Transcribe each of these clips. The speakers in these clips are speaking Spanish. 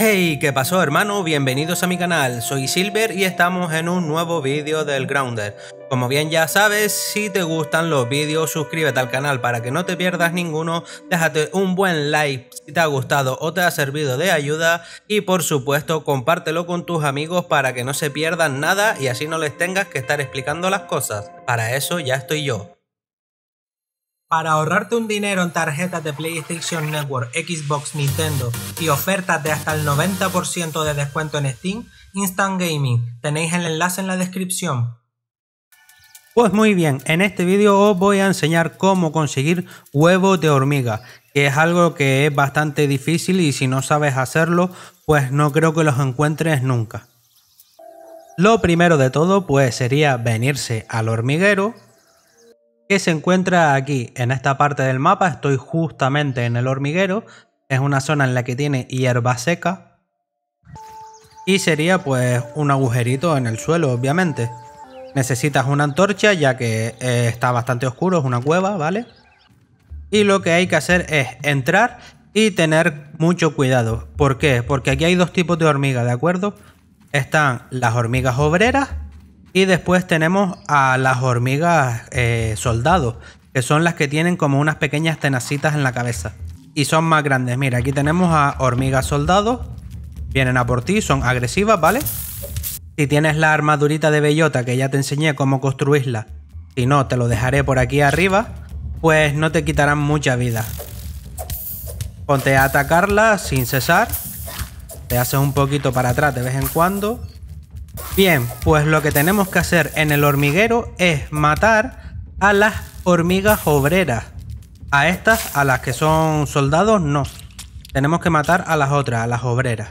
Hey, ¿qué pasó hermano? Bienvenidos a mi canal, soy Silver y estamos en un nuevo vídeo del Grounder. Como bien ya sabes, si te gustan los vídeos suscríbete al canal para que no te pierdas ninguno, déjate un buen like si te ha gustado o te ha servido de ayuda y por supuesto compártelo con tus amigos para que no se pierdan nada y así no les tengas que estar explicando las cosas, para eso ya estoy yo. Para ahorrarte un dinero en tarjetas de PlayStation Network, Xbox, Nintendo y ofertas de hasta el 90% de descuento en Steam, Instant Gaming, tenéis el enlace en la descripción. Pues muy bien, en este vídeo os voy a enseñar cómo conseguir huevos de hormiga, que es algo que es bastante difícil y si no sabes hacerlo, pues no creo que los encuentres nunca. Lo primero de todo pues sería venirse al hormiguero, que se encuentra aquí, en esta parte del mapa. Estoy justamente en el hormiguero. Es una zona en la que tiene hierba seca. Y sería pues un agujerito en el suelo, obviamente. Necesitas una antorcha ya que eh, está bastante oscuro, es una cueva, ¿vale? Y lo que hay que hacer es entrar y tener mucho cuidado. ¿Por qué? Porque aquí hay dos tipos de hormigas, ¿de acuerdo? Están las hormigas obreras y después tenemos a las hormigas eh, soldados, que son las que tienen como unas pequeñas tenacitas en la cabeza. Y son más grandes. Mira, aquí tenemos a hormigas soldados. Vienen a por ti, son agresivas, ¿vale? Si tienes la armadurita de bellota, que ya te enseñé cómo construirla, si no, te lo dejaré por aquí arriba, pues no te quitarán mucha vida. Ponte a atacarla sin cesar. Te haces un poquito para atrás de vez en cuando. Bien, pues lo que tenemos que hacer en el hormiguero es matar a las hormigas obreras. A estas, a las que son soldados, no. Tenemos que matar a las otras, a las obreras.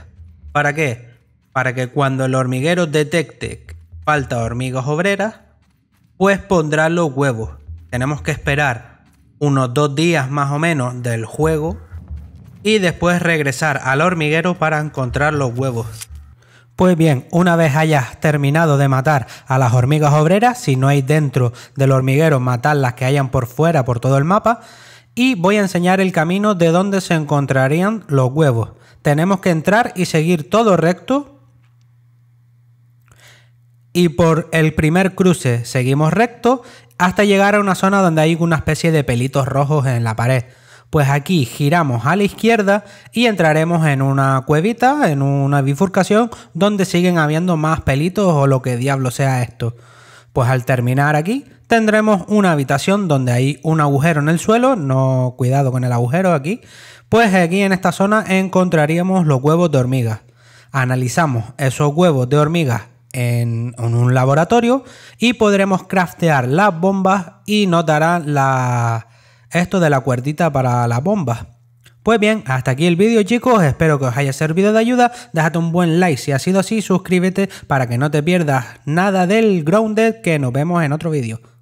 ¿Para qué? Para que cuando el hormiguero detecte que falta hormigas obreras, pues pondrá los huevos. Tenemos que esperar unos dos días más o menos del juego y después regresar al hormiguero para encontrar los huevos. Pues bien, una vez hayas terminado de matar a las hormigas obreras, si no hay dentro del hormiguero, matar las que hayan por fuera, por todo el mapa, y voy a enseñar el camino de donde se encontrarían los huevos. Tenemos que entrar y seguir todo recto. Y por el primer cruce seguimos recto hasta llegar a una zona donde hay una especie de pelitos rojos en la pared. Pues aquí giramos a la izquierda y entraremos en una cuevita, en una bifurcación, donde siguen habiendo más pelitos o lo que diablo sea esto. Pues al terminar aquí tendremos una habitación donde hay un agujero en el suelo, no cuidado con el agujero aquí, pues aquí en esta zona encontraríamos los huevos de hormigas. Analizamos esos huevos de hormigas en, un laboratorio y podremos craftear las bombas y notarán la, esto de la cuerdita para la bomba. Pues bien, hasta aquí el vídeo chicos, espero que os haya servido de ayuda, déjate un buen like si ha sido así, suscríbete para que no te pierdas nada del Grounded que nos vemos en otro vídeo.